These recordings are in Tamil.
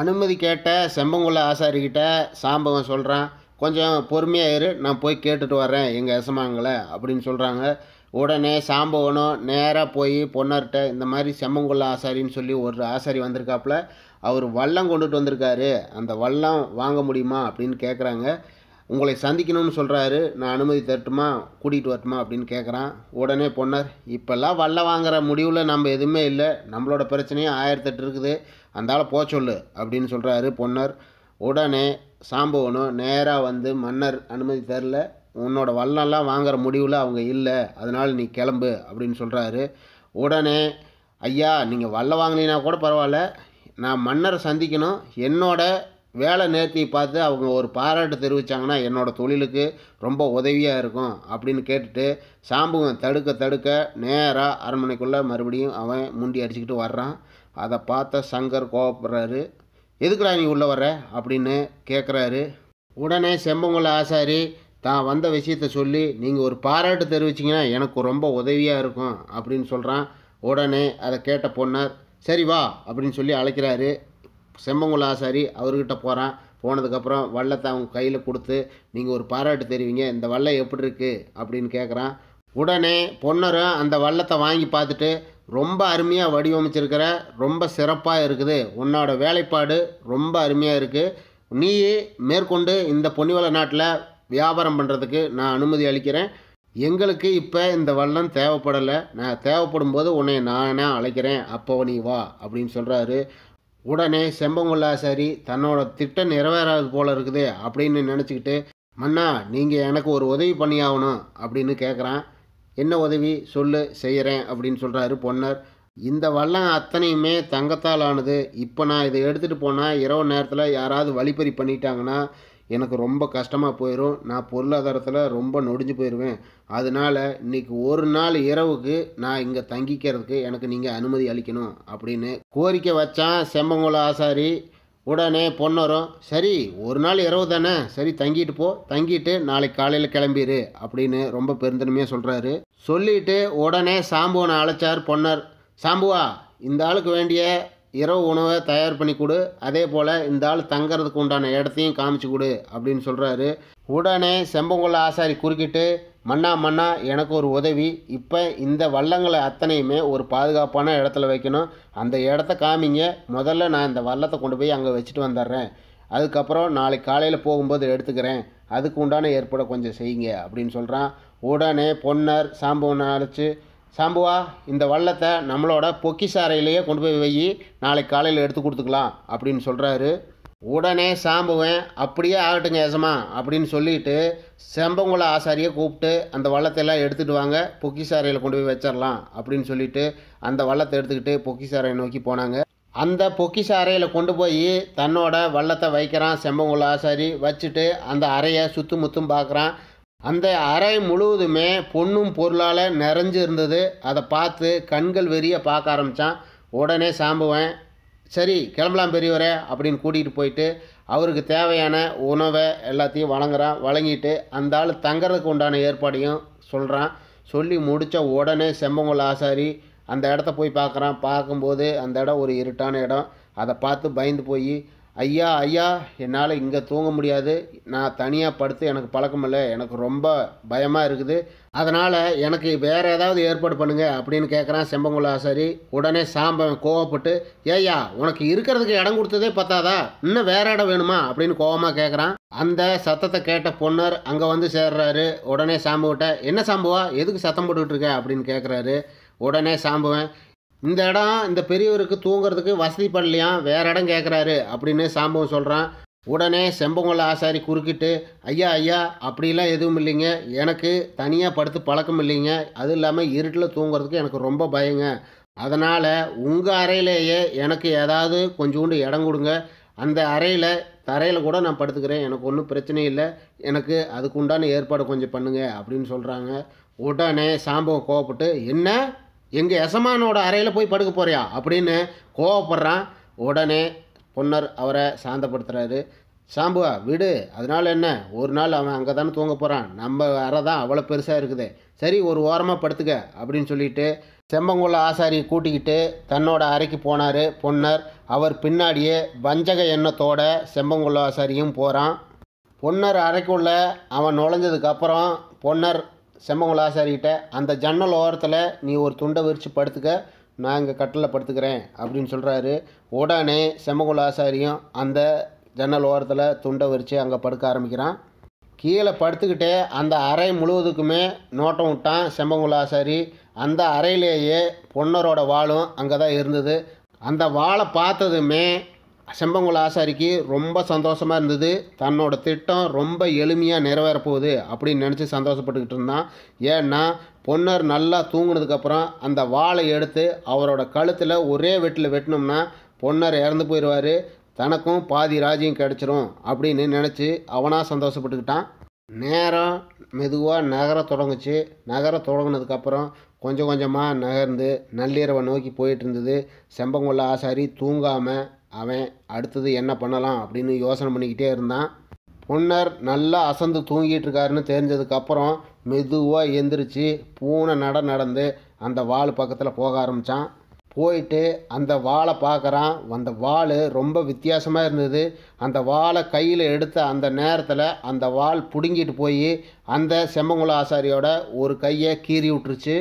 அனுமதி கேட்ட செம்பங்குள்ள ஆசாரிக்கிட்ட சாம்பவன் சொல்கிறான் கொஞ்சம் பொறுமையாக இரு நான் போய் கேட்டுட்டு வரேன் எங்கள் எசமாங்களை அப்படின்னு சொல்கிறாங்க உடனே சாம்பவனும் நேராக போய் பொன்னார்கிட்ட இந்த மாதிரி செம்மங்குள்ள ஆசாரின்னு சொல்லி ஒரு ஆசாரி வந்திருக்காப்புல அவர் வல்லம் கொண்டுட்டு வந்திருக்காரு அந்த வல்லம் வாங்க முடியுமா அப்படின்னு கேட்குறாங்க உங்களை சந்திக்கணும்னு சொல்கிறாரு நான் அனுமதி தரட்டுமா கூட்டிகிட்டு வரட்டுமா அப்படின்னு கேட்குறான் உடனே பொன்னர் இப்போல்லாம் வல்ல வாங்குற முடிவில் நம்ம எதுவுமே இல்லை நம்மளோட பிரச்சனையும் ஆயிரத்தெட்டு இருக்குது அந்தால போக சொல்லு அப்படின்னு சொல்கிறாரு பொன்னர் உடனே சாம்பவனும் நேராக வந்து மன்னர் அனுமதி தரல உன்னோட வல்லெல்லாம் வாங்குற முடிவில் அவங்க இல்லை அதனால் நீ கிளம்பு அப்படின்னு சொல்கிறாரு உடனே ஐயா நீங்கள் வல்ல வாங்கினா கூட பரவாயில்ல நான் மன்னரை சந்திக்கணும் என்னோட வேலை நேர்த்தி பார்த்து அவங்க ஒரு பாராட்டு தெரிவித்தாங்கன்னா என்னோடய தொழிலுக்கு ரொம்ப உதவியாக இருக்கும் அப்படின்னு கேட்டுட்டு சாம்புவன் தடுக்க தடுக்க நேராக அரண்மனைக்குள்ளே மறுபடியும் அவன் முண்டி அடிச்சுக்கிட்டு வர்றான் அதை பார்த்த சங்கர் கோவப்படுறாரு எதுக்குடா நீ உள்ளே வர்ற அப்படின்னு கேட்குறாரு உடனே செம்பங்குள ஆசாரி தான் வந்த விஷயத்த சொல்லி நீங்கள் ஒரு பாராட்டு தெரிவிச்சிங்கன்னா எனக்கு ரொம்ப உதவியாக இருக்கும் அப்படின்னு சொல்கிறான் உடனே அதை கேட்ட பொண்ணார் சரி வா அப்படின்னு சொல்லி அழைக்கிறாரு செம்பங்குலாசாரி ஆசாரி அவர்கிட்ட போகிறான் போனதுக்கப்புறம் வள்ளத்தை அவங்க கையில் கொடுத்து நீங்கள் ஒரு பாராட்டு தெரிவிங்க இந்த வல்லம் எப்படி இருக்குது அப்படின்னு கேட்குறான் உடனே பொன்னரும் அந்த வள்ளத்தை வாங்கி பார்த்துட்டு ரொம்ப அருமையாக வடிவமைச்சிருக்கிற ரொம்ப சிறப்பாக இருக்குது உன்னோட வேலைப்பாடு ரொம்ப அருமையாக இருக்குது நீ மேற்கொண்டு இந்த பொன்னிவள நாட்டில் வியாபாரம் பண்ணுறதுக்கு நான் அனுமதி அளிக்கிறேன் எங்களுக்கு இப்போ இந்த வள்ளம் தேவைப்படலை நான் தேவைப்படும் போது உன்னை நானே அழைக்கிறேன் அப்போ நீ வா அப்படின்னு சொல்கிறாரு உடனே செம்பங்குல்லாசாரி தன்னோட திட்டம் நிறைவேறாது போல இருக்குது அப்படின்னு நினச்சிக்கிட்டு மன்னா நீங்கள் எனக்கு ஒரு உதவி பண்ணியாகணும் அப்படின்னு கேட்குறான் என்ன உதவி சொல்லு செய்கிறேன் அப்படின்னு சொல்கிறாரு பொன்னர் இந்த வல்லம் அத்தனையுமே தங்கத்தால் ஆனது இப்போ நான் இதை எடுத்துகிட்டு போனால் இரவு நேரத்தில் யாராவது வழிப்பறி பண்ணிட்டாங்கன்னா எனக்கு ரொம்ப கஷ்டமாக போயிடும் நான் பொருளாதாரத்தில் ரொம்ப நொடிஞ்சு போயிடுவேன் அதனால் இன்றைக்கி ஒரு நாள் இரவுக்கு நான் இங்கே தங்கிக்கிறதுக்கு எனக்கு நீங்கள் அனுமதி அளிக்கணும் அப்படின்னு கோரிக்கை வச்சான் செம்பங்குள ஆசாரி உடனே பொன்னரும் சரி ஒரு நாள் இரவு தானே சரி தங்கிட்டு போ தங்கிட்டு நாளைக்கு காலையில் கிளம்பிடு அப்படின்னு ரொம்ப பெருந்தன்மையாக சொல்கிறாரு சொல்லிவிட்டு உடனே சாம்புவனை அழைச்சார் பொன்னர் சாம்புவா இந்த ஆளுக்கு வேண்டிய இரவு உணவை தயார் பண்ணி கொடு அதே போல் இந்த ஆள் தங்கிறதுக்கு உண்டான இடத்தையும் காமிச்சு கொடு அப்படின்னு சொல்கிறாரு உடனே செம்பங்குள்ள ஆசாரி குறுக்கிட்டு மன்னா மன்னா எனக்கு ஒரு உதவி இப்போ இந்த வல்லங்களை அத்தனையுமே ஒரு பாதுகாப்பான இடத்துல வைக்கணும் அந்த இடத்த காமிங்க முதல்ல நான் இந்த வல்லத்தை கொண்டு போய் அங்கே வச்சுட்டு வந்துடுறேன் அதுக்கப்புறம் நாளைக்கு காலையில் போகும்போது எடுத்துக்கிறேன் அதுக்கு உண்டான ஏற்பாடை கொஞ்சம் செய்யுங்க அப்படின்னு சொல்கிறான் உடனே பொன்னர் சாம்பவனை அழைச்சி சாம்புவா இந்த வள்ளத்தை நம்மளோட பொக்கிசாரையிலேயே கொண்டு போய் வை நாளைக்கு காலையில் எடுத்து கொடுத்துக்கலாம் அப்படின்னு சொல்கிறாரு உடனே சாம்புவன் அப்படியே ஆகட்டுங்க ஏசமா அப்படின்னு சொல்லிட்டு செம்பங்குள ஆசாரியை கூப்பிட்டு அந்த வள்ளத்தையெல்லாம் எடுத்துகிட்டு வாங்க பொக்கிசாரையில் கொண்டு போய் வச்சிடலாம் அப்படின்னு சொல்லிட்டு அந்த வள்ளத்தை எடுத்துக்கிட்டு பொக்கிசாரையை நோக்கி போனாங்க அந்த பொக்கிசாரையில் கொண்டு போய் தன்னோட வள்ளத்தை வைக்கிறான் செம்பங்குள ஆசாரி வச்சுட்டு அந்த அறையை சுற்றும் முத்தும் பார்க்குறான் அந்த அறை முழுவதுமே பொண்ணும் பொருளால் நிறைஞ்சு இருந்தது அதை பார்த்து கண்கள் வெறிய பார்க்க ஆரம்பித்தான் உடனே சாம்புவன் சரி கிளம்பலாம் பெரியவரே அப்படின்னு கூட்டிகிட்டு போயிட்டு அவருக்கு தேவையான உணவை எல்லாத்தையும் வழங்குறான் வழங்கிட்டு அந்த ஆள் தங்கிறதுக்கு உண்டான ஏற்பாடையும் சொல்கிறான் சொல்லி முடித்த உடனே செம்பங்குள ஆசாரி அந்த இடத்த போய் பார்க்குறான் பார்க்கும்போது அந்த இடம் ஒரு இருட்டான இடம் அதை பார்த்து பயந்து போய் ஐயா ஐயா என்னால் இங்கே தூங்க முடியாது நான் தனியாக படுத்து எனக்கு பழக்கமில்லை எனக்கு ரொம்ப பயமாக இருக்குது அதனால் எனக்கு வேறு ஏதாவது ஏற்பாடு பண்ணுங்கள் அப்படின்னு கேட்குறான் செம்பங்குள்ள ஆசாரி உடனே சாம்பவன் கோவப்பட்டு ஏய்யா உனக்கு இருக்கிறதுக்கு இடம் கொடுத்ததே பத்தாதா இன்னும் வேறு இடம் வேணுமா அப்படின்னு கோவமாக கேட்குறான் அந்த சத்தத்தை கேட்ட பொன்னர் அங்கே வந்து சேர்றாரு உடனே சாம்புக்கிட்ட என்ன சாம்புவா எதுக்கு சத்தம் போட்டுக்கிட்டு இருக்க அப்படின்னு கேட்குறாரு உடனே சாம்புவன் இந்த இடம் இந்த பெரியவருக்கு தூங்குறதுக்கு வசதி பண்ணலையாம் வேறு இடம் கேட்குறாரு அப்படின்னு சாம்பவம் சொல்கிறான் உடனே செம்பங்குள ஆசாரி குறுக்கிட்டு ஐயா ஐயா அப்படிலாம் எதுவும் இல்லைங்க எனக்கு தனியாக படுத்து பழக்கம் இல்லைங்க அதுவும் இல்லாமல் இருட்டில் தூங்குறதுக்கு எனக்கு ரொம்ப பயங்க அதனால் உங்கள் அறையிலேயே எனக்கு ஏதாவது கொஞ்சோண்டு இடம் கொடுங்க அந்த அறையில் தரையில் கூட நான் படுத்துக்கிறேன் எனக்கு ஒன்றும் பிரச்சனை இல்லை எனக்கு அதுக்கு உண்டான ஏற்பாடு கொஞ்சம் பண்ணுங்கள் அப்படின்னு சொல்கிறாங்க உடனே சாம்பவம் கோவப்பட்டு என்ன எங்கள் எசமானோட அறையில் போய் படுக்க போறியா அப்படின்னு கோவப்படுறான் உடனே பொன்னர் அவரை சாந்தப்படுத்துகிறாரு சாம்புவா விடு அதனால் என்ன ஒரு நாள் அவன் அங்கே தானே தூங்க போகிறான் நம்ம அறை தான் அவ்வளோ பெருசாக இருக்குது சரி ஒரு ஓரமாக படுத்துக்க அப்படின்னு சொல்லிட்டு செம்பங்குள்ள ஆசாரி கூட்டிக்கிட்டு தன்னோட அறைக்கு போனார் பொன்னர் அவர் பின்னாடியே வஞ்சக எண்ணத்தோட செம்பங்குள்ள ஆசாரியும் போகிறான் பொன்னர் அறைக்குள்ளே அவன் நுழைஞ்சதுக்கப்புறம் பொன்னர் செம்மங்குள அந்த ஜன்னல் ஓரத்தில் நீ ஒரு துண்டை விரித்து படுத்துக்க நான் இங்கே கட்டில் படுத்துக்கிறேன் அப்படின்னு சொல்கிறாரு உடனே செம்மங்குள ஆசாரியும் அந்த ஜன்னல் ஓரத்தில் துண்டை விரித்து அங்கே படுக்க ஆரம்பிக்கிறான் கீழே படுத்துக்கிட்டே அந்த அறை முழுவதுக்குமே நோட்டம் விட்டான் செம்பங்குள ஆசாரி அந்த அறையிலேயே பொன்னரோட வாழும் அங்கே தான் இருந்தது அந்த வாழை பார்த்ததுமே செம்பங்குள ஆசாரிக்கு ரொம்ப சந்தோஷமாக இருந்தது தன்னோட திட்டம் ரொம்ப எளிமையாக நிறைவேறப்போகுது அப்படின்னு நினச்சி சந்தோஷப்பட்டுக்கிட்டு இருந்தான் ஏன்னா பொன்னர் நல்லா தூங்கினதுக்கப்புறம் அந்த வாழை எடுத்து அவரோட கழுத்தில் ஒரே வெட்டில் வெட்டினோம்னா பொன்னர் இறந்து போயிடுவார் தனக்கும் பாதி ராஜ்யம் கிடச்சிரும் அப்படின்னு நினச்சி அவனாக சந்தோஷப்பட்டுக்கிட்டான் நேரம் மெதுவாக நகர தொடங்குச்சு நகர தொடங்கினதுக்கப்புறம் கொஞ்சம் கொஞ்சமாக நகர்ந்து நள்ளிரவை நோக்கி போயிட்டு இருந்தது செம்பங்குள்ள ஆசாரி தூங்காமல் அவன் அடுத்தது என்ன பண்ணலாம் அப்படின்னு யோசனை பண்ணிக்கிட்டே இருந்தான் பொன்னர் நல்லா அசந்து தூங்கிட்டு இருக்காருன்னு தெரிஞ்சதுக்கப்புறம் மெதுவாக எந்திரிச்சு பூனை நட நடந்து அந்த வாள் பக்கத்தில் போக ஆரம்பித்தான் போயிட்டு அந்த வாழை பார்க்குறான் அந்த வாள் ரொம்ப வித்தியாசமாக இருந்தது அந்த வாழை கையில் எடுத்த அந்த நேரத்தில் அந்த வாள் பிடுங்கிட்டு போய் அந்த செம்மங்குள ஆசாரியோட ஒரு கையை கீறி விட்டுருச்சு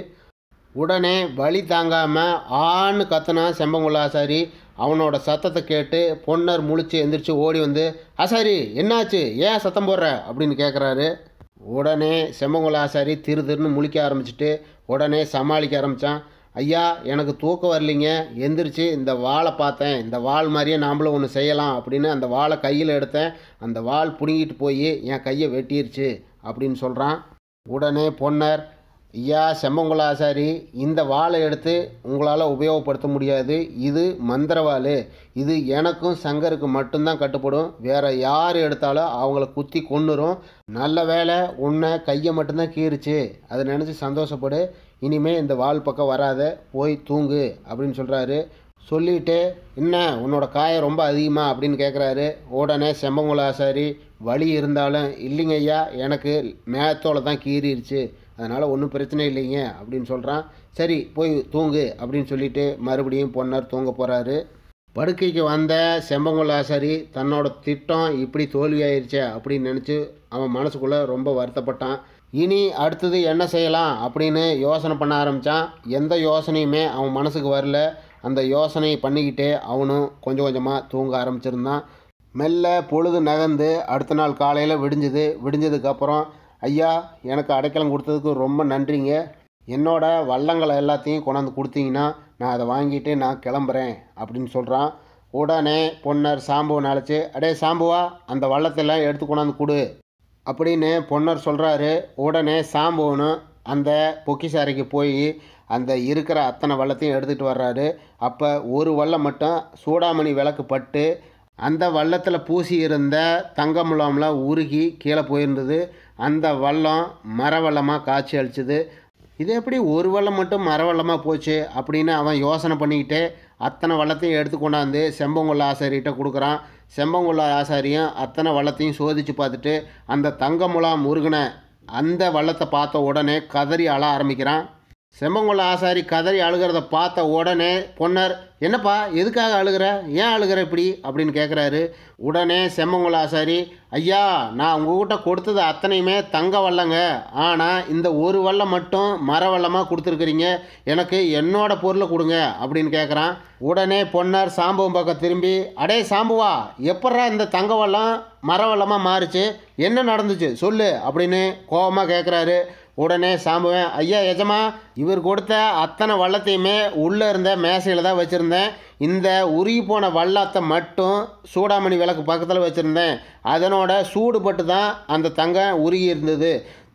உடனே வழி தாங்காமல் ஆண் கத்தனா செம்பங்குள்ள ஆசாரி அவனோட சத்தத்தை கேட்டு பொன்னர் முழிச்சு எந்திரிச்சு ஓடி வந்து ஆசாரி என்னாச்சு ஏன் சத்தம் போடுற அப்படின்னு கேட்குறாரு உடனே செம்மங்குள ஆசாரி திரு திருன்னு முழிக்க ஆரம்பிச்சிட்டு உடனே சமாளிக்க ஆரம்பித்தான் ஐயா எனக்கு தூக்கம் வரலிங்க எந்திரிச்சு இந்த வாழை பார்த்தேன் இந்த வாழ் மாதிரியே நாம்ளும் ஒன்று செய்யலாம் அப்படின்னு அந்த வாழை கையில் எடுத்தேன் அந்த வாழ் பிடுங்கிட்டு போய் என் கையை வெட்டிருச்சு அப்படின்னு சொல்கிறான் உடனே பொன்னர் ஐயா செம்மங்குள ஆசாரி இந்த வாழை எடுத்து உங்களால் உபயோகப்படுத்த முடியாது இது மந்திரவாள் இது எனக்கும் சங்கருக்கும் மட்டும்தான் கட்டுப்படும் வேறு யார் எடுத்தாலும் அவங்கள குத்தி கொண்டுரும் நல்ல வேலை உன்னை கையை மட்டும்தான் கீறுச்சு அதை நினச்சி சந்தோஷப்படு இனிமேல் இந்த வால் பக்கம் வராத போய் தூங்கு அப்படின்னு சொல்கிறாரு சொல்லிட்டு என்ன உன்னோட காயம் ரொம்ப அதிகமாக அப்படின்னு கேட்குறாரு உடனே செம்பங்குள வழி இருந்தாலும் இல்லைங்க ஐயா எனக்கு மேத்தோடு தான் கீறிடுச்சு அதனால் ஒன்றும் பிரச்சனை இல்லைங்க அப்படின்னு சொல்கிறான் சரி போய் தூங்கு அப்படின்னு சொல்லிவிட்டு மறுபடியும் பொன்னர் தூங்க போகிறாரு படுக்கைக்கு வந்த செம்பங்குள்ள ஆசாரி தன்னோட திட்டம் இப்படி தோல்வியாயிருச்சே அப்படின்னு நினச்சி அவன் மனசுக்குள்ளே ரொம்ப வருத்தப்பட்டான் இனி அடுத்தது என்ன செய்யலாம் அப்படின்னு யோசனை பண்ண ஆரம்பித்தான் எந்த யோசனையுமே அவன் மனசுக்கு வரல அந்த யோசனையை பண்ணிக்கிட்டே அவனும் கொஞ்சம் கொஞ்சமாக தூங்க ஆரம்பிச்சிருந்தான் மெல்ல பொழுது நகர்ந்து அடுத்த நாள் காலையில் விடிஞ்சுது விடிஞ்சதுக்கப்புறம் ஐயா எனக்கு அடைக்கலம் கொடுத்ததுக்கு ரொம்ப நன்றிங்க என்னோடய வள்ளங்களை எல்லாத்தையும் கொண்டாந்து கொடுத்தீங்கன்னா நான் அதை வாங்கிட்டு நான் கிளம்புறேன் அப்படின்னு சொல்கிறான் உடனே பொன்னர் சாம்புவை நினச்சி அடே சாம்புவா அந்த வள்ளத்தெல்லாம் எடுத்து கொண்டாந்து கொடு அப்படின்னு பொன்னர் சொல்கிறாரு உடனே சாம்புவனு அந்த பொக்கிசாரைக்கு போய் அந்த இருக்கிற அத்தனை வள்ளத்தையும் எடுத்துகிட்டு வர்றாரு அப்போ ஒரு வள்ளம் மட்டும் சூடாமணி விளக்கு பட்டு அந்த வள்ளத்தில் பூசி இருந்த தங்க முலாமில் உருகி கீழே போயிருந்தது அந்த வள்ளம் மரவள்ளமாக காட்சி அளிச்சது இது எப்படி ஒரு வள்ளம் மட்டும் மரவள்ளமாக போச்சு அப்படின்னு அவன் யோசனை பண்ணிக்கிட்டே அத்தனை வள்ளத்தையும் எடுத்து கொண்டாந்து செம்பங்குள்ள ஆசாரிகிட்ட கொடுக்குறான் செம்பங்குள்ள ஆசாரியும் அத்தனை வள்ளத்தையும் சோதித்து பார்த்துட்டு அந்த தங்கமுலா முருகனை அந்த வள்ளத்தை பார்த்த உடனே கதறி அழ ஆரம்பிக்கிறான் செம்பங்குள்ள ஆசாரி கதறி அழுகிறத பார்த்த உடனே பொன்னர் என்னப்பா எதுக்காக அழுகிற ஏன் அழுகிற இப்படி அப்படின்னு கேட்குறாரு உடனே செம்மங்குள ஆசாரி ஐயா நான் உங்ககிட்ட கொடுத்தது அத்தனையுமே தங்க வல்லங்க ஆனால் இந்த ஒரு வல்லம் மட்டும் மர வல்லமாக கொடுத்துருக்குறீங்க எனக்கு என்னோட பொருளை கொடுங்க அப்படின்னு கேட்குறான் உடனே பொன்னர் சாம்பவம் பக்கம் திரும்பி அடே சாம்புவா எப்பட்றா இந்த தங்க வல்லம் மர வல்லமாக மாறுச்சு என்ன நடந்துச்சு சொல்லு அப்படின்னு கோபமாக கேட்குறாரு உடனே சாம்புவேன் ஐயா எஜமா இவர் கொடுத்த அத்தனை வள்ளத்தையுமே உள்ளே இருந்த மேசையில் தான் வச்சுருந்தேன் இந்த உருகி போன வல்லாத்தை மட்டும் சூடாமணி விளக்கு பக்கத்தில் வச்சுருந்தேன் அதனோட சூடுபட்டு தான் அந்த தங்கம் உருகி இருந்தது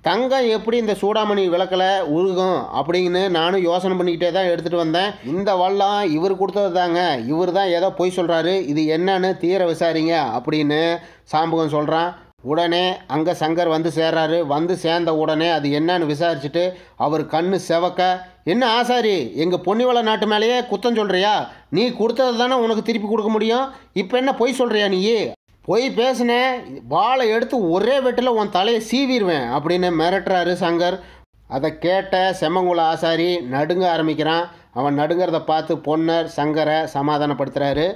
தங்கம் எப்படி இந்த சூடாமணி விளக்கில் உருகும் அப்படின்னு நானும் யோசனை பண்ணிக்கிட்டே தான் எடுத்துகிட்டு வந்தேன் இந்த வல்லம் இவர் கொடுத்தது தாங்க இவர் தான் ஏதோ பொய் சொல்கிறாரு இது என்னன்னு தீர விசாரிங்க அப்படின்னு சாம்பகம் சொல்கிறான் உடனே அங்கே சங்கர் வந்து சேர்றாரு வந்து சேர்ந்த உடனே அது என்னன்னு விசாரிச்சுட்டு அவர் கண் செவக்க என்ன ஆசாரி எங்கள் பொன்னிவள நாட்டு மேலேயே குத்தம் சொல்கிறியா நீ கொடுத்தது தானே உனக்கு திருப்பி கொடுக்க முடியும் இப்போ என்ன பொய் சொல்கிறியா நீ பொய் பேசினேன் வாழை எடுத்து ஒரே வெட்டில் உன் தலையை சீவிடுவேன் அப்படின்னு மிரட்டுறாரு சங்கர் அதை கேட்ட செம்மங்குள ஆசாரி நடுங்க ஆரம்பிக்கிறான் அவன் நடுங்கிறத பார்த்து பொன்னர் சங்கரை சமாதானப்படுத்துகிறாரு